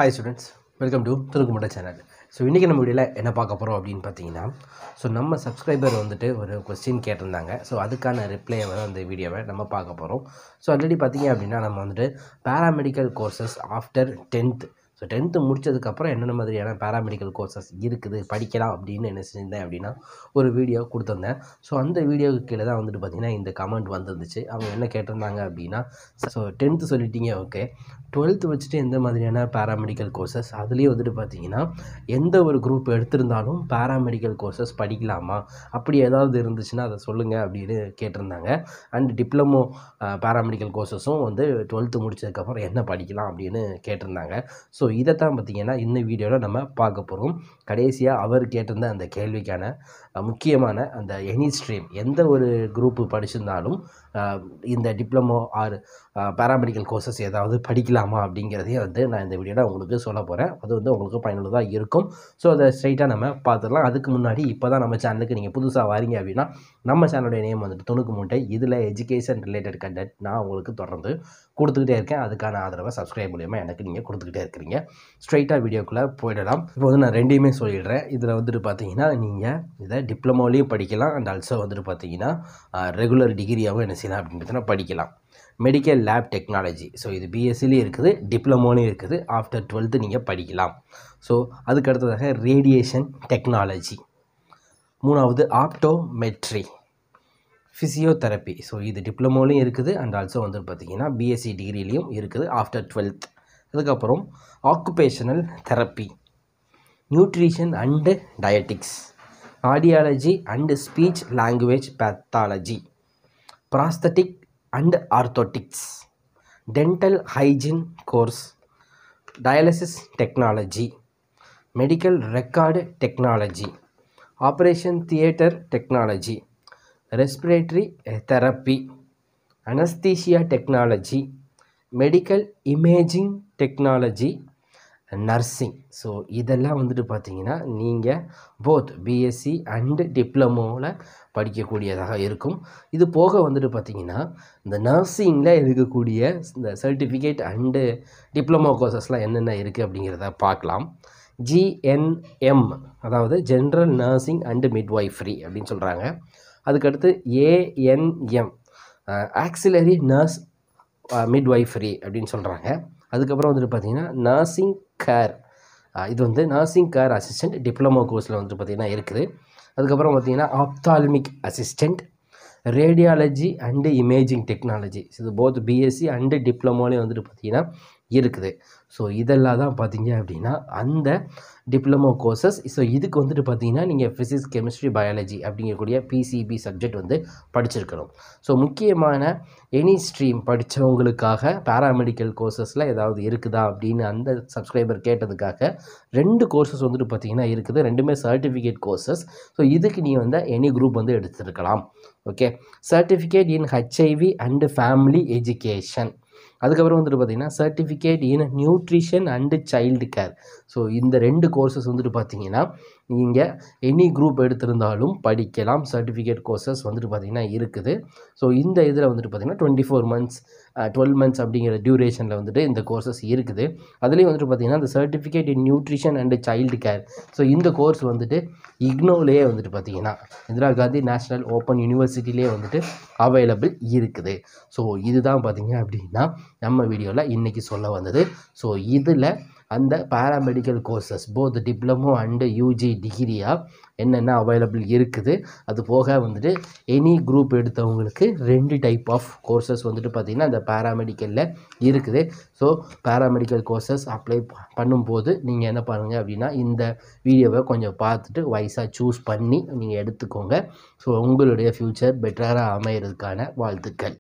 hi students welcome to திருக்குமட்ட channel so இன்றைக்கி நம்ம வீடியோவில் என்ன பார்க்க போகிறோம் அப்படின்னு பார்த்தீங்கன்னா ஸோ நம்ம சப்ஸ்கிரைபர் வந்துட்டு ஒரு கொஸ்டின் கேட்டிருந்தாங்க ஸோ அதுக்கான ரிப்ளையை வந்து அந்த வீடியோவை நம்ம பார்க்க போகிறோம் ஸோ ஆல்ரெடி பார்த்தீங்க அப்படின்னா நம்ம வந்துட்டு paramedical courses after tenth so tenth முடித்ததுக்கப்புறம் என்னென்ன மாதிரியான பேராமெடிக்கல் கோர்சஸ் இருக்குது படிக்கலாம் அப்படின்னு என்ன செஞ்சிருந்தேன் அப்படின்னா ஒரு வீடியோ கொடுத்துருந்தேன் ஸோ அந்த வீடியோவுக்கு கீழே தான் வந்துட்டு பார்த்திங்கன்னா இந்த கமெண்ட் வந்துருந்துச்சு அவங்க என்ன கேட்டிருந்தாங்க அப்படின்னா ஸோ டென்த்து சொல்லிட்டீங்க ஓகே டுவெல்த்து வச்சுட்டு எந்த மாதிரியான பேராமெடிக்கல் கோர்சஸ் அதுலேயே வந்துட்டு பார்த்தீங்கன்னா எந்த ஒரு குரூப் எடுத்திருந்தாலும் பேராமெடிக்கல் கோர்சஸ் படிக்கலாமா அப்படி ஏதாவது இருந்துச்சுன்னா அதை சொல்லுங்கள் அப்படின்னு கேட்டிருந்தாங்க அண்ட் டிப்ளமோ பேராமெடிக்கல் கோர்சஸும் வந்து டுவெல்த்து முடித்ததுக்கப்புறம் என்ன படிக்கலாம் அப்படின்னு கேட்டிருந்தாங்க ஸோ ஸோ இதை தான் பார்த்திங்கன்னா இந்த வீடியோவில் நம்ம பார்க்க போகிறோம் கடைசியாக அவர் கேட்டிருந்த அந்த கேள்விக்கான முக்கியமான அந்த எனி ஸ்ட்ரீம் e எந்த ஒரு குரூப்பு படிச்சிருந்தாலும் இந்த டிப்ளமோ ஆர் பேராமெடிக்கல் கோர்சஸ் ஏதாவது படிக்கலாமா அப்படிங்கிறதையும் வந்து நான் இந்த வீடியோவில் உங்களுக்கு சொல்ல போகிறேன் அது வந்து உங்களுக்கு பயனுள்ளதாக இருக்கும் ஸோ அதை ஸ்ட்ரைட்டாக நம்ம பார்த்துடலாம் அதுக்கு முன்னாடி இப்போ தான் நம்ம சேனலுக்கு நீங்கள் புதுசாக வரீங்க அப்படின்னா நம்ம சேனலுடைய நேம் வந்துட்டு தொணுக்கு மூட்டை இதில் எஜுகேஷன் ரிலேட்டட் கண்டென்ட் நான் உங்களுக்கு தொடர்ந்து கொடுத்துக்கிட்டே இருக்கேன் அதுக்கான ஆதரவை சப்ஸ்கிரைப் மூலியமாக எனக்கு நீங்கள் கொடுத்துக்கிட்டே இருக்கிறீங்க ஸ்ட்ரைட்டாக வீடியோக்குள்ளே போயிடலாம் இப்போ வந்து நான் ரெண்டையுமே சொல்லிடுறேன் இதில் வந்துட்டு பார்த்தீங்கன்னா நீங்கள் இதை டிப்ளமோலையும் படிக்கலாம் அண்ட் ஆல்சோ வந்துட்டு பார்த்தீங்கன்னா ரெகுலர் டிகிரியாகவும் என்ன செய்யலாம் அப்படின்னு படிக்கலாம் மெடிக்கல் லேப் டெக்னாலஜி ஸோ இது பிஎஸ்சிலையும் இருக்குது டிப்ளமோலையும் இருக்குது ஆஃப்டர் டுவெல்த்து நீங்கள் படிக்கலாம் ஸோ அதுக்கு அடுத்ததாக ரேடியேஷன் டெக்னாலஜி மூணாவது ஆப்டோமெட்ரி ஃபிசியோதெரப்பி ஸோ இது டிப்ளமோலையும் இருக்குது அண்ட் ஆல்சோ வந்துட்டு பார்த்தீங்கன்னா பிஎஸ்சி டிகிரிலையும் இருக்குது ஆஃப்டர் டுவெல்த் அதுக்கப்புறம் occupational therapy nutrition and dietetics audiology and speech language pathology prosthetic and orthotics dental hygiene course dialysis technology medical record technology operation theatre technology respiratory therapy anaesthesia technology medical imaging technology nursing so இதெல்லாம் வந்துட்டு பார்த்தீங்கன்னா நீங்கள் both BSc and டிப்ளமோவில் படிக்கக்கூடியதாக இருக்கும் இது போக வந்துட்டு பார்த்தீங்கன்னா இந்த நர்சிங்கில் இருக்கக்கூடிய இந்த சர்டிஃபிகேட் அண்டு டிப்ளமோ கோர்சஸ்லாம் என்னென்ன இருக்குது அப்படிங்கிறத பார்க்கலாம் ஜிஎன்எம் அதாவது ஜென்ரல் நர்சிங் அண்டு மிட்வைஃப்ரி அப்படின்னு சொல்கிறாங்க அதுக்கடுத்து ஏஎன்எம் ஆக்சிலரி நர்ஸ் மிட்வைஃபரி அப்படின்னு சொல்கிறாங்க அதுக்கப்புறம் வந்துட்டு பார்த்திங்கன்னா நர்சிங் கேர் இது வந்து நர்சிங் கேர் அசிஸ்டண்ட் டிப்ளமோ கோர்ஸில் வந்துட்டு பார்த்திங்கன்னா இருக்குது அதுக்கப்புறம் பார்த்திங்கன்னா ophthalmic assistant radiology and imaging technology இது போத் பிஎஸ்சி அண்டு டிப்ளமோலே வந்துட்டு பார்த்திங்கன்னா இருக்குது ஸோ இதெல்லாம் தான் பார்த்தீங்க அப்படின்னா அந்த டிப்ளமோ கோர்சஸ் ஸோ இதுக்கு வந்துட்டு பார்த்தீங்கன்னா நீங்கள் ஃபிசிக்ஸ் கெமிஸ்ட்ரி பயாலஜி அப்படிங்கக்கூடிய பிசிபி சப்ஜெக்ட் வந்து படிச்சிருக்கணும் ஸோ முக்கியமான எனி ஸ்ட்ரீம் படித்தவங்களுக்காக பேராமெடிக்கல் கோர்சஸில் ஏதாவது இருக்குதா அப்படின்னு அந்த சப்ஸ்கிரைபர் கேட்டதுக்காக ரெண்டு கோர்சஸ் வந்துட்டு பார்த்தீங்கன்னா இருக்குது ரெண்டுமே சர்டிஃபிகேட் கோர்சஸ் ஸோ இதுக்கு நீ வந்து எனி குரூப் வந்து எடுத்துருக்கலாம் okay certificate in HIV and family education அதுக்கப்புறம் வந்துட்டு பார்த்திங்கன்னா certificate in nutrition and child care so இந்த ரெண்டு கோர்சஸ் வந்துட்டு பார்த்திங்கன்னா நீங்கள் எனி குரூப் எடுத்திருந்தாலும் படிக்கலாம் சர்டிஃபிகேட் கோர்சஸ் வந்துட்டு பார்த்திங்கன்னா இருக்குது ஸோ இந்த இதில் வந்துட்டு பார்த்திங்கன்னா twenty four months twelve months அப்படிங்கிற டியூரேஷனில் வந்துட்டு இந்த கோர்சஸ் இருக்குது அதுலேயும் வந்துட்டு பார்த்திங்கன்னா இந்த certificate in nutrition and child care so இந்த கோர்ஸ் வந்துட்டு இக்னோலேயே வந்துட்டு பார்த்திங்கன்னா இந்திரா காந்தி நேஷ்னல் ஓப்பன் யூனிவர்சிட்டிலே வந்துட்டு அவைலபிள் இருக்குது ஸோ இதுதான் பார்த்திங்க அப்படின்னா நம்ம வீடியோவில் இன்றைக்கி சொல்ல வந்தது ஸோ இதில் அந்த paramedical courses both diploma and UG டிகிரியாக என்னென்ன அவைலபிள் இருக்குது அது போக வந்துட்டு எனி குரூப் எடுத்தவங்களுக்கு ரெண்டு டைப் ஆஃப் கோர்சஸ் வந்துட்டு பார்த்திங்கன்னா அந்த பேராமெடிக்கலில் இருக்குது ஸோ பேராமெடிக்கல் கோர்சஸ் அப்ளை பண்ணும்போது நீங்கள் என்ன பண்ணுங்கள் அப்படின்னா இந்த வீடியோவை கொஞ்சம் பார்த்துட்டு வைஸாக சூஸ் பண்ணி நீங்கள் எடுத்துக்கோங்க ஸோ உங்களுடைய ஃப்யூச்சர் பெட்டராக அமையிறதுக்கான வாழ்த்துக்கள்